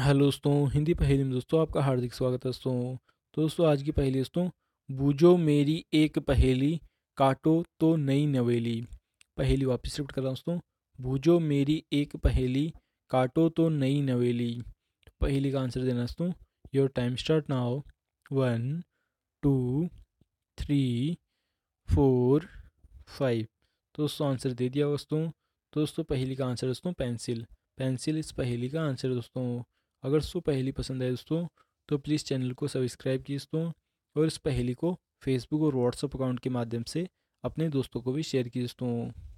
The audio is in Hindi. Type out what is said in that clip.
हेलो दोस्तों हिंदी पहेली में दोस्तों आपका हार्दिक स्वागत है दोस्तों तो दोस्तों आज की पहेली दोस्तों बूझो मेरी एक पहेली काटो तो नई नवेली पहेली वापस रिपीट कर रहा हूँ दोस्तों बूझो मेरी एक पहेली काटो तो नई नवेली पहेली का आंसर देना दोस्तों your time start now one two three four five तो दोस्तों आंसर दे दिया दोस्तों तो दोस्तों पहेली का आंसर दोस्तों पेंसिल पेंसिल इस पहेली का आंसर दोस्तों अगर सो पहली पसंद आए दोस्तों तो प्लीज़ चैनल को सब्सक्राइब कीजिए दोस्तों और इस पहली को फेसबुक और व्हाट्सअप अकाउंट के माध्यम से अपने दोस्तों को भी शेयर कीजिए दोस्तों